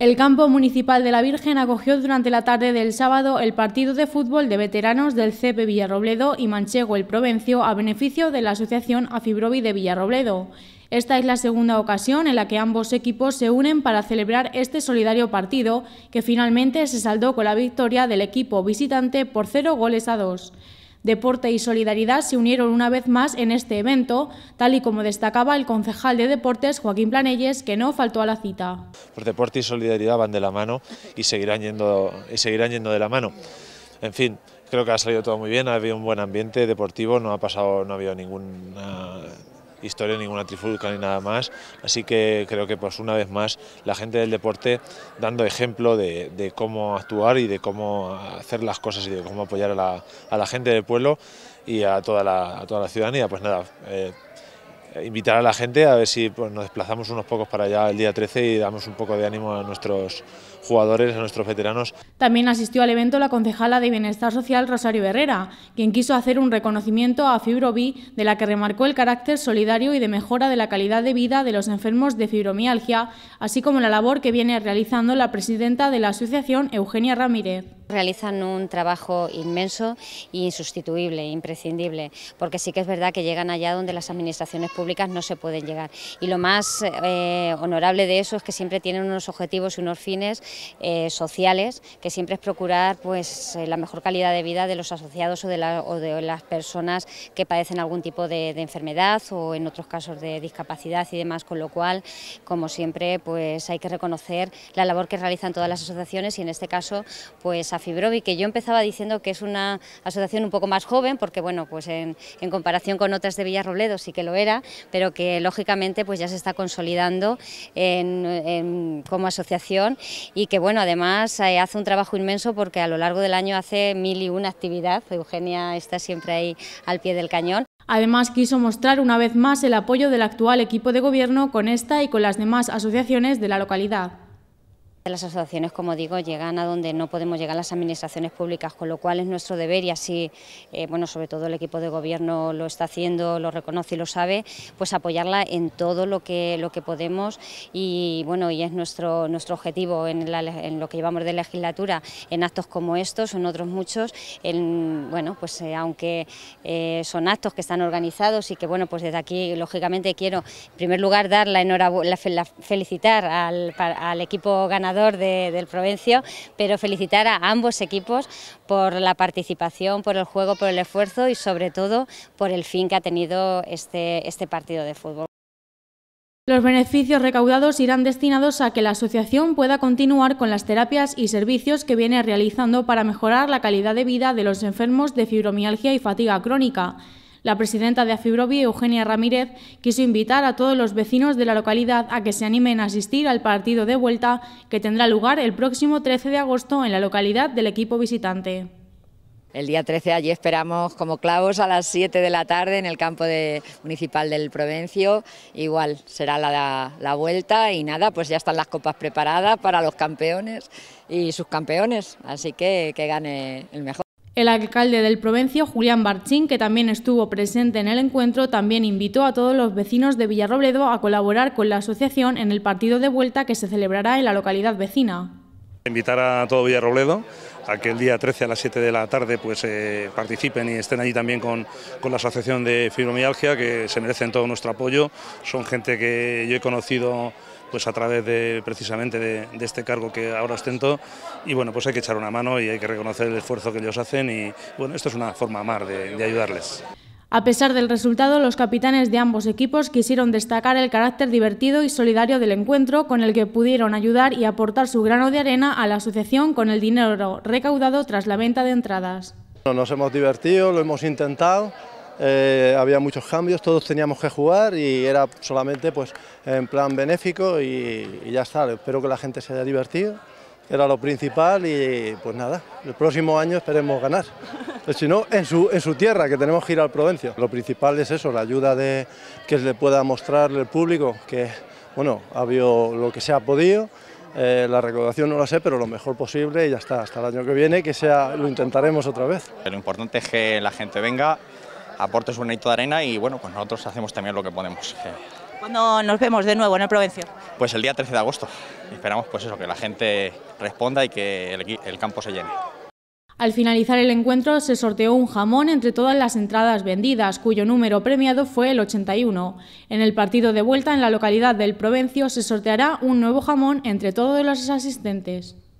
El campo municipal de la Virgen acogió durante la tarde del sábado el partido de fútbol de veteranos del CP Villarrobledo y Manchego el Provencio a beneficio de la Asociación Afibrovi de Villarrobledo. Esta es la segunda ocasión en la que ambos equipos se unen para celebrar este solidario partido, que finalmente se saldó con la victoria del equipo visitante por cero goles a dos. Deporte y Solidaridad se unieron una vez más en este evento, tal y como destacaba el concejal de Deportes, Joaquín Planelles, que no faltó a la cita. deporte y solidaridad van de la mano y seguirán yendo, y seguirán yendo de la mano. En fin, creo que ha salido todo muy bien, ha habido un buen ambiente deportivo, no ha pasado, no ha habido ninguna historia, ninguna trifulca ni nada más. Así que creo que pues una vez más la gente del deporte dando ejemplo de, cómo actuar y de cómo hacer las cosas y de cómo apoyar a la, a la gente del pueblo y a toda la, toda la ciudadanía. Pues nada, eh, eh, invitar a la gente a ver si pues, nos desplazamos unos pocos para allá el día 13 y damos un poco de ánimo a nuestros jugadores, a nuestros veteranos. También asistió al evento la concejala de Bienestar Social Rosario Herrera, quien quiso hacer un reconocimiento a Fibrovi, de la que remarcó el carácter solidario y de mejora de la calidad de vida de los enfermos de fibromialgia, así como la labor que viene realizando la presidenta de la asociación, Eugenia Ramírez. Realizan un trabajo inmenso e insustituible, imprescindible, porque sí que es verdad que llegan allá donde las administraciones públicas no se pueden llegar. Y lo más eh, honorable de eso es que siempre tienen unos objetivos y unos fines eh, sociales, que siempre es procurar pues, eh, la mejor calidad de vida de los asociados o de, las personas que padecen algún tipo de, de enfermedad o en otros casos de discapacidad y demás, con lo cual, como siempre, pues hay que reconocer la labor que realizan todas las asociaciones y en este caso, pues Fibrovi, que yo empezaba diciendo que es una asociación un poco más joven, porque bueno, pues en, comparación con otras de Villarrobledo sí que lo era, pero que lógicamente pues ya se está consolidando como asociación y que bueno, además eh, hace un trabajo inmenso porque a lo largo del año hace mil y una actividad, Eugenia está siempre ahí al pie del cañón. Además, quiso mostrar una vez más el apoyo del actual equipo de gobierno con esta y con las demás asociaciones de la localidad. Las asociaciones, como digo, llegan a donde no podemos llegar las administraciones públicas, con lo cual es nuestro deber y así, eh, bueno, sobre todo el equipo de gobierno lo está haciendo, lo reconoce y lo sabe, pues apoyarla en todo lo que, lo que podemos y bueno, y es nuestro, nuestro objetivo en, lo que llevamos de legislatura, en actos como estos, en otros muchos, bueno, pues eh, aunque eh, son actos que están organizados y que bueno, pues desde aquí lógicamente quiero en primer lugar dar la enhorabuena, felicitar al equipo ganador del Provencio, pero felicitar a ambos equipos por la participación, por el juego, por el esfuerzo y sobre todo por el fin que ha tenido este, este partido de fútbol. Los beneficios recaudados irán destinados a que la asociación pueda continuar con las terapias y servicios que viene realizando para mejorar la calidad de vida de los enfermos de fibromialgia y fatiga crónica. La presidenta de Afibrovi, Eugenia Ramírez, quiso invitar a todos los vecinos de la localidad a que se animen a asistir al partido de vuelta que tendrá lugar el próximo 13 de agosto en la localidad del equipo visitante. El día 13 allí esperamos como clavos a las 7 de la tarde en el campo municipal del Provencio. Igual será la, la, vuelta y nada, pues ya están las copas preparadas para los campeones y sus campeones, así que que gane el mejor. El alcalde del Provencio, Julián Barchín, que también estuvo presente en el encuentro, también invitó a todos los vecinos de Villarrobledo a colaborar con la asociación en el partido de vuelta que se celebrará en la localidad vecina. Invitar a todo Villarrobledo a que el día 13 a las 7 de la tarde pues eh, participen y estén allí también con, con, la Asociación de Fibromialgia, que se merecen todo nuestro apoyo. Son gente que yo he conocido pues a través de precisamente de, este cargo que ahora ostento y bueno, pues hay que echar una mano y hay que reconocer el esfuerzo que ellos hacen y bueno, esto es una forma amar de, de ayudarles. A pesar del resultado, los capitanes de ambos equipos quisieron destacar el carácter divertido y solidario del encuentro, con el que pudieron ayudar y aportar su grano de arena a la asociación con el dinero recaudado tras la venta de entradas. Nos hemos divertido, lo hemos intentado, eh, había muchos cambios, todos teníamos que jugar y era solamente pues en plan benéfico y, ya está. Espero que la gente se haya divertido, era lo principal y pues nada, el próximo año esperemos ganar. Si no, en su, tierra, que tenemos que ir al Provencio. Lo principal es eso, la ayuda de, que le pueda mostrarle el público, que bueno, ha habido lo que se ha podido, eh, la recaudación no la sé, pero lo mejor posible y ya está, hasta el año que viene, que sea, lo intentaremos otra vez. Lo importante es que la gente venga, aportes un hito de arena y bueno, pues nosotros hacemos también lo que podemos. Eh, ¿Cuándo nos vemos de nuevo en el Provencio? Pues el día 13 de agosto. Esperamos pues eso, que la gente responda y que el, el campo se llene. Al finalizar el encuentro se sorteó un jamón entre todas las entradas vendidas, cuyo número premiado fue el 81. En el partido de vuelta en la localidad del Provencio se sorteará un nuevo jamón entre todos los asistentes.